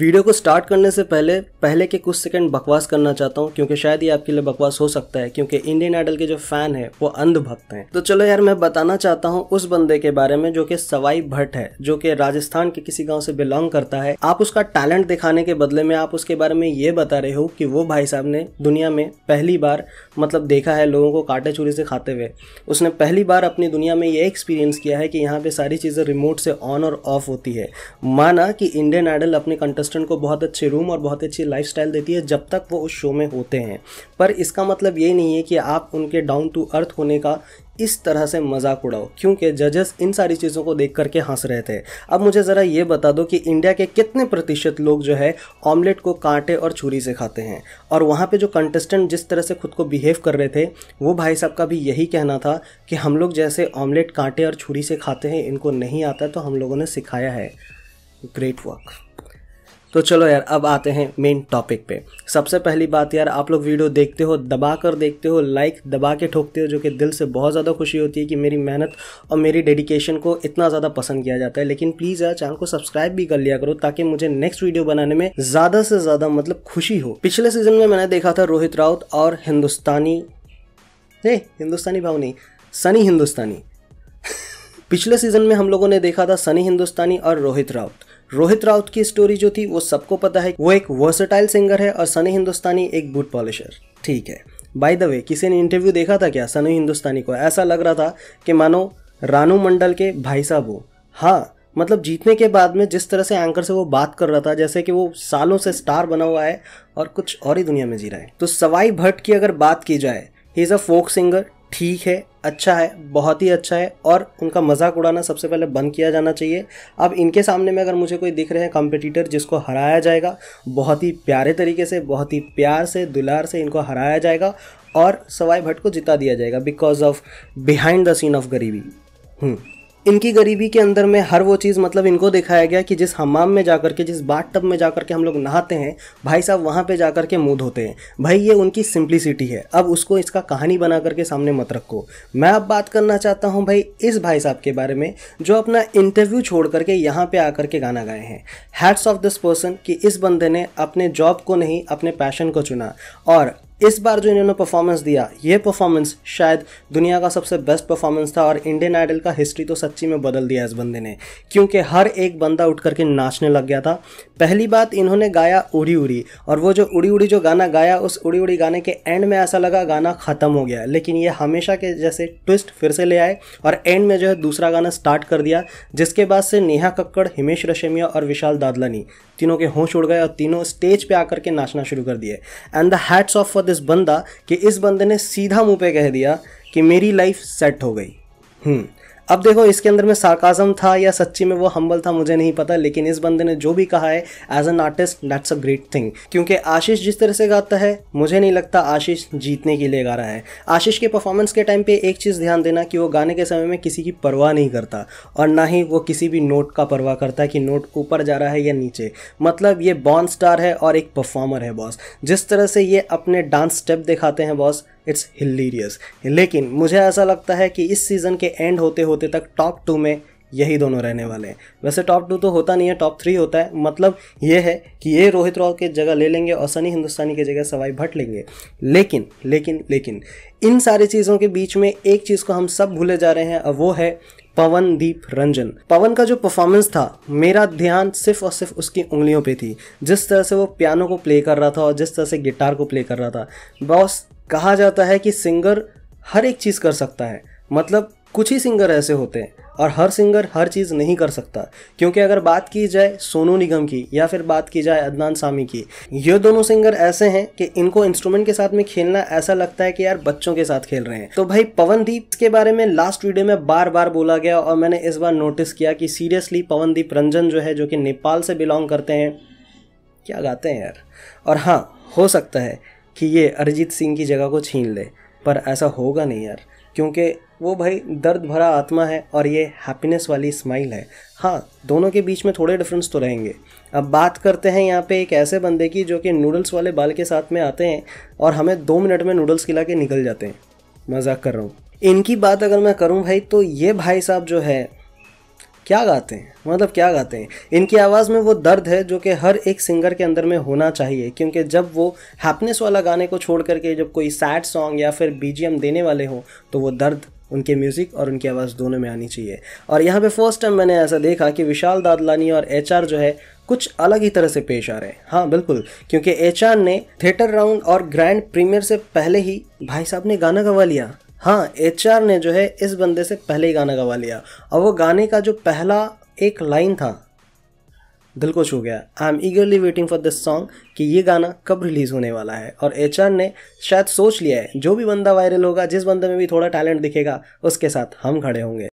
Video को start करने से पहले पहले के कुछ सेकंड बकवास करना चाहता हूँ क्योंकि शायद ये आपके लिए बकवास हो सकता है क्योंकि इंडियन आइडल के जो फैन है वो अंधभक्त हैं तो चलो यार मैं बताना चाहता हूँ उस बंदे के बारे में जो कि सवाई भट्ट है जो कि राजस्थान के किसी गाँव से बिलोंग करता है आप उसका टैलेंट दिखाने के बदले में आप उसके बारे में ये बता रहे हो कि वो भाई साहब ने दुनिया में पहली बार मतलब देखा है लोगों को कांटे चूरी से खाते हुए उसने पहली बार अपनी दुनिया में ये एक्सपीरियंस किया है कि यहाँ पे सारी चीज़ें रिमोट से ऑन और ऑफ होती है माना कि इंडियन आइडल अपने कंट्री कंटेस्टेंट को बहुत अच्छे रूम और बहुत अच्छी लाइफ देती है जब तक वो उस शो में होते हैं पर इसका मतलब ये नहीं है कि आप उनके डाउन टू अर्थ होने का इस तरह से मजाक उड़ाओ क्योंकि जजेस इन सारी चीज़ों को देख करके हंस रहे थे अब मुझे ज़रा ये बता दो कि इंडिया के कितने प्रतिशत लोग जो है ऑमलेट को कांटे और छुरी से खाते हैं और वहाँ पे जो कंटेस्टेंट जिस तरह से खुद को बिहेव कर रहे थे वो भाई साहब का भी यही कहना था कि हम लोग जैसे ऑमलेट कांटे और छुरी से खाते हैं इनको नहीं आता तो हम लोगों ने सिखाया है ग्रेट वर्क तो चलो यार अब आते हैं मेन टॉपिक पे सबसे पहली बात यार आप लोग वीडियो देखते हो दबा कर देखते हो लाइक दबा के ठोकते हो जो कि दिल से बहुत ज़्यादा खुशी होती है कि मेरी मेहनत और मेरी डेडिकेशन को इतना ज़्यादा पसंद किया जाता है लेकिन प्लीज़ यार चैनल को सब्सक्राइब भी कर लिया करो ताकि मुझे नेक्स्ट वीडियो बनाने में ज़्यादा से ज़्यादा मतलब खुशी हो पिछले सीजन में मैंने देखा था रोहित राउत और हिंदुस्तानी नहीं हिंदुस्तानी भाव नहीं सनी हिंदुस्तानी पिछले सीजन में हम लोगों ने देखा था सनी हिंदुस्तानी और रोहित राउत रोहित राउत की स्टोरी जो थी वो सबको पता है वो एक वर्सटाइल सिंगर है और सनी हिंदुस्तानी एक बूट पॉलिशर ठीक है बाय द वे किसी ने इंटरव्यू देखा था क्या सनी हिंदुस्तानी को ऐसा लग रहा था कि मानो रानू मंडल के भाई साहब हो हाँ मतलब जीतने के बाद में जिस तरह से एंकर से वो बात कर रहा था जैसे कि वो सालों से स्टार बना हुआ है और कुछ और ही दुनिया में जी रहा है तो सवाई भट्ट की अगर बात की जाए he is a folk singer ठीक है अच्छा है बहुत ही अच्छा है और उनका मजाक उड़ाना सबसे पहले बंद किया जाना चाहिए अब इनके सामने में अगर मुझे कोई दिख रहे हैं कॉम्पिटिटर जिसको हराया जाएगा बहुत ही प्यारे तरीके से बहुत ही प्यार से दुलार से इनको हराया जाएगा और सवाई भट्ट को जिता दिया जाएगा because of behind the scene of गरीबी हम्म। इनकी गरीबी के अंदर में हर वो चीज़ मतलब इनको दिखाया गया कि जिस हमाम में जा कर के जिस बाट टब में जा कर के हम लोग नहाते हैं भाई साहब वहाँ पे जा कर के मुँह धोते हैं भाई ये उनकी सिंप्लिसिटी है अब उसको इसका कहानी बना करके सामने मत रखो मैं अब बात करना चाहता हूँ भाई इस भाई साहब के बारे में जो अपना इंटरव्यू छोड़ करके यहाँ पर आकर के गाना गाए हैं हैड्स ऑफ दिस पर्सन कि इस बंदे ने अपने जॉब को नहीं अपने पैशन को चुना और इस बार जो इन्होंने परफॉर्मेंस दिया ये परफॉर्मेंस शायद दुनिया का सबसे बेस्ट परफॉर्मेंस था और इंडियन आइडल का हिस्ट्री तो सच्ची में बदल दिया इस बंदे ने क्योंकि हर एक बंदा उठ करके नाचने लग गया था पहली बात इन्होंने गाया उड़ी उड़ी और वो जो उड़ी उड़ी जो गाना गाया उस उड़ी उड़ी गाने के एंड में ऐसा लगा गाना ख़त्म हो गया लेकिन ये हमेशा के जैसे ट्विस्ट फिर से ले आए और एंड में जो है दूसरा गाना स्टार्ट कर दिया जिसके बाद से नेहा कक्कड़ हिमेश रेशमिया और विशाल दादलानी तीनों के होश उड़ गए और तीनों स्टेज पर आकर के नाचना शुरू कर दिए and the hats off for this बंदा कि इस बंदे ने सीधा मुंह पे कह दिया कि मेरी लाइफ सेट हो गई हम्म अब देखो इसके अंदर में सार्काजम था या सच्ची में वो हम्बल था मुझे नहीं पता लेकिन इस बंदे ने जो भी कहा है as an artist that's a great thing क्योंकि आशीष जिस तरह से गाता है मुझे नहीं लगता आशीष जीतने के लिए गा रहा है आशीष के परफॉर्मेंस के टाइम पे एक चीज़ ध्यान देना कि वो गाने के समय में किसी की परवाह नहीं करता और ना ही वो किसी भी नोट का परवाह करता है कि नोट ऊपर जा रहा है या नीचे मतलब ये बॉन्ड स्टार है और एक परफॉर्मर है बॉस जिस तरह से ये अपने डांस स्टेप दिखाते हैं बॉस इट्स हिलीरियस लेकिन मुझे ऐसा लगता है कि इस सीज़न के एंड होते होते तक टॉप टू में यही दोनों रहने वाले हैं वैसे टॉप टू तो होता नहीं है टॉप थ्री होता है मतलब ये है कि ये रोहित राव के जगह ले लेंगे और सनी हिंदुस्तानी की जगह सवाई भट्ट लेंगे लेकिन लेकिन लेकिन इन सारी चीज़ों के बीच में एक चीज़ को हम सब भूले जा रहे हैं और वो है पवन दीप रंजन पवन का जो परफॉर्मेंस था मेरा ध्यान सिर्फ और सिर्फ उसकी उंगलियों पे थी जिस तरह से वो पियानो को प्ले कर रहा था और जिस तरह से गिटार को प्ले कर रहा था बॉस कहा जाता है कि सिंगर हर एक चीज़ कर सकता है मतलब कुछ ही सिंगर ऐसे होते हैं और हर सिंगर हर चीज़ नहीं कर सकता क्योंकि अगर बात की जाए सोनू निगम की या फिर बात की जाए अदनान सामी की ये दोनों सिंगर ऐसे हैं कि इनको इंस्ट्रूमेंट के साथ में खेलना ऐसा लगता है कि यार बच्चों के साथ खेल रहे हैं तो भाई पवनदीप के बारे में लास्ट वीडियो में बार बार बोला गया और मैंने इस बार नोटिस किया कि सीरियसली पवनदीप रंजन जो है जो कि नेपाल से बिलोंग करते हैं क्या गाते हैं यार और हाँ हो सकता है कि ये अरिजीत सिंह की जगह को छीन ले पर ऐसा होगा नहीं यार क्योंकि वो भाई दर्द भरा आत्मा है और ये हैप्पीनेस वाली स्माइल है हाँ दोनों के बीच में थोड़े डिफरेंस तो रहेंगे अब बात करते हैं यहाँ पे एक ऐसे बंदे की जो कि नूडल्स वाले बाल के साथ में आते हैं और हमें दो मिनट में नूडल्स खिला के निकल जाते हैं मजाक कर रहा हूँ इनकी बात अगर मैं करूँ भाई तो ये भाई साहब जो है क्या गाते हैं मतलब क्या गाते हैं इनकी आवाज़ में वो दर्द है जो कि हर एक सिंगर के अंदर में होना चाहिए क्योंकि जब वो हैप्पीनेस वाला गाने को छोड़ करके जब कोई सैड सॉन्ग या फिर बी देने वाले हों तो वो दर्द उनके म्यूज़िक और उनकी आवाज़ दोनों में आनी चाहिए और यहाँ पे फर्स्ट टाइम मैंने ऐसा देखा कि विशाल दादलानी और एच जो है कुछ अलग ही तरह से पेश आ रहे हैं हाँ बिल्कुल क्योंकि एच ने थिएटर राउंड और ग्रैंड प्रीमियर से पहले ही भाई साहब ने गाना गवा लिया हाँ एच ने जो है इस बंदे से पहले ही गाना गवा लिया और वो गाने का जो पहला एक लाइन था दिल को छू गया I am eagerly waiting for this song कि ये गाना कब रिलीज़ होने वाला है और एच ने शायद सोच लिया है जो भी बंदा वायरल होगा जिस बंदे में भी थोड़ा टैलेंट दिखेगा उसके साथ हम खड़े होंगे